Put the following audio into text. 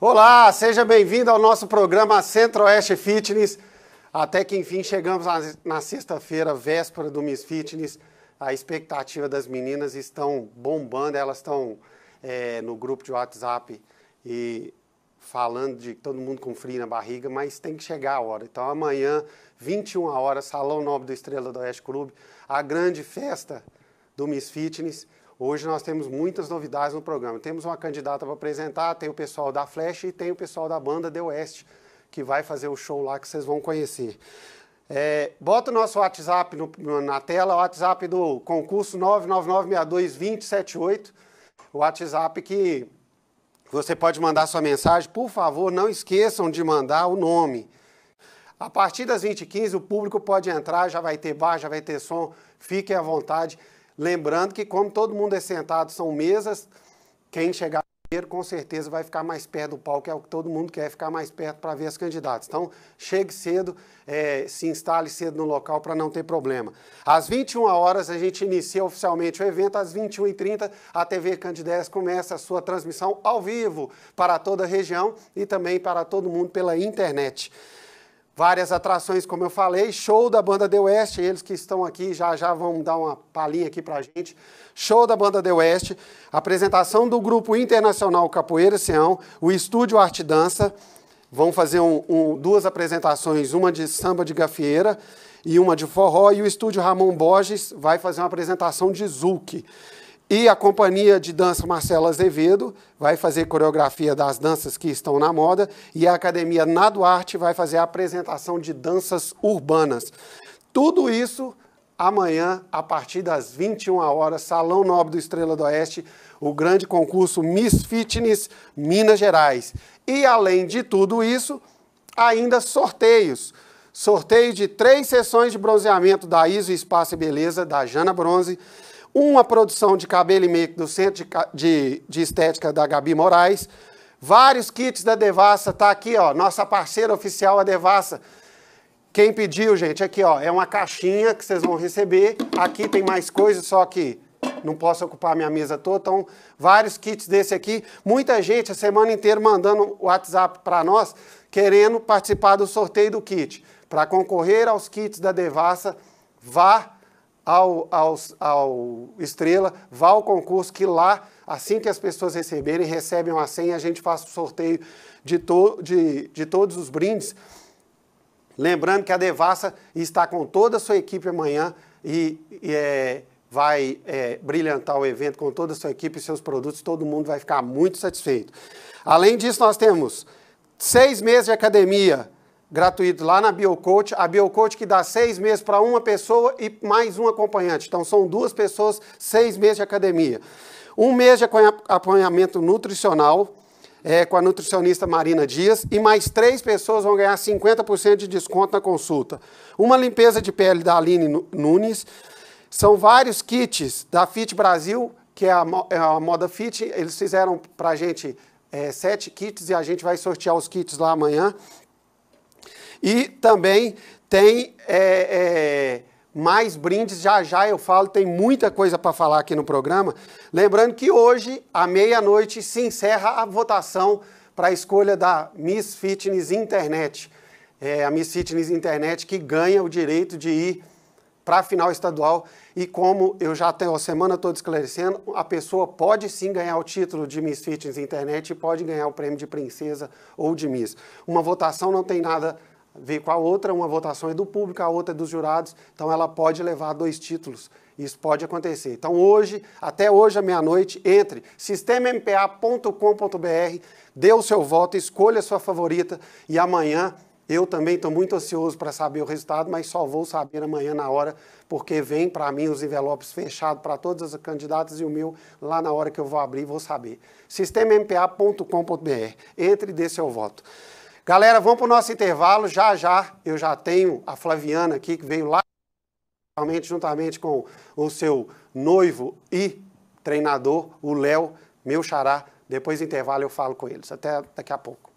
Olá, seja bem-vindo ao nosso programa Centro-Oeste Fitness. Até que enfim chegamos na sexta-feira, véspera do Miss Fitness. A expectativa das meninas estão bombando, elas estão é, no grupo de WhatsApp e falando de todo mundo com frio na barriga, mas tem que chegar a hora. Então amanhã, 21 horas, Salão Nobre do Estrela do Oeste Clube, a grande festa do Miss Fitness. Hoje nós temos muitas novidades no programa. Temos uma candidata para apresentar, tem o pessoal da Flash e tem o pessoal da banda The West, que vai fazer o show lá que vocês vão conhecer. É, bota o nosso WhatsApp no, na tela, o WhatsApp do concurso 999622078, o WhatsApp que você pode mandar sua mensagem. Por favor, não esqueçam de mandar o nome. A partir das 20h15, o público pode entrar, já vai ter bar, já vai ter som, fiquem à vontade. Lembrando que, como todo mundo é sentado, são mesas, quem chegar primeiro com certeza vai ficar mais perto do palco, é o que todo mundo quer, ficar mais perto para ver as candidatas. Então, chegue cedo, é, se instale cedo no local para não ter problema. Às 21 horas a gente inicia oficialmente o evento, às 21h30 a TV Candidés começa a sua transmissão ao vivo para toda a região e também para todo mundo pela internet. Várias atrações, como eu falei, show da Banda The West, eles que estão aqui já já vão dar uma palhinha aqui pra gente. Show da Banda The West, apresentação do grupo internacional Capoeira Seão, o estúdio Arte Dança, vão fazer um, um, duas apresentações, uma de samba de gafieira e uma de forró, e o estúdio Ramon Borges vai fazer uma apresentação de zouk. E a companhia de dança Marcela Azevedo vai fazer coreografia das danças que estão na moda e a Academia Na Duarte vai fazer a apresentação de danças urbanas. Tudo isso amanhã, a partir das 21 horas, Salão Nobre do Estrela do Oeste, o grande concurso Miss Fitness Minas Gerais. E além de tudo isso, ainda sorteios. Sorteio de três sessões de bronzeamento da ISO Espaço e Beleza, da Jana Bronze uma produção de cabelo e make do Centro de, de, de Estética da Gabi Moraes, vários kits da Devassa, tá aqui, ó, nossa parceira oficial, a Devassa. Quem pediu, gente, aqui, ó, é uma caixinha que vocês vão receber. Aqui tem mais coisas, só que não posso ocupar minha mesa toda, então vários kits desse aqui. Muita gente a semana inteira mandando o WhatsApp para nós, querendo participar do sorteio do kit. Para concorrer aos kits da Devassa, vá ao, ao, ao Estrela, vá ao concurso que lá, assim que as pessoas receberem, recebem uma senha, a gente faça o sorteio de, to, de, de todos os brindes. Lembrando que a Devassa está com toda a sua equipe amanhã e, e é, vai é, brilhantar o evento com toda a sua equipe e seus produtos, todo mundo vai ficar muito satisfeito. Além disso, nós temos seis meses de academia, gratuito lá na Biocoach, a Biocoach que dá seis meses para uma pessoa e mais um acompanhante. Então são duas pessoas, seis meses de academia. Um mês de acompanhamento nutricional é, com a nutricionista Marina Dias e mais três pessoas vão ganhar 50% de desconto na consulta. Uma limpeza de pele da Aline Nunes. São vários kits da Fit Brasil, que é a, é a moda fit. Eles fizeram para a gente é, sete kits e a gente vai sortear os kits lá amanhã. E também tem é, é, mais brindes, já já eu falo, tem muita coisa para falar aqui no programa. Lembrando que hoje, à meia-noite, se encerra a votação para a escolha da Miss Fitness Internet. É, a Miss Fitness Internet que ganha o direito de ir para a final estadual. E como eu já tenho a semana toda esclarecendo, a pessoa pode sim ganhar o título de Miss Fitness Internet e pode ganhar o prêmio de princesa ou de Miss. Uma votação não tem nada veio com a outra, uma votação é do público, a outra é dos jurados, então ela pode levar dois títulos. Isso pode acontecer. Então hoje, até hoje à meia-noite, entre sistemampa.com.br, dê o seu voto, escolha a sua favorita e amanhã eu também estou muito ansioso para saber o resultado, mas só vou saber amanhã na hora, porque vem para mim os envelopes fechados para todas as candidatas e o meu lá na hora que eu vou abrir, vou saber. sistemampa.com.br. Entre e dê seu voto. Galera, vamos para o nosso intervalo. Já, já, eu já tenho a Flaviana aqui, que veio lá juntamente com o seu noivo e treinador, o Léo, meu xará. Depois do intervalo eu falo com eles. Até daqui a pouco.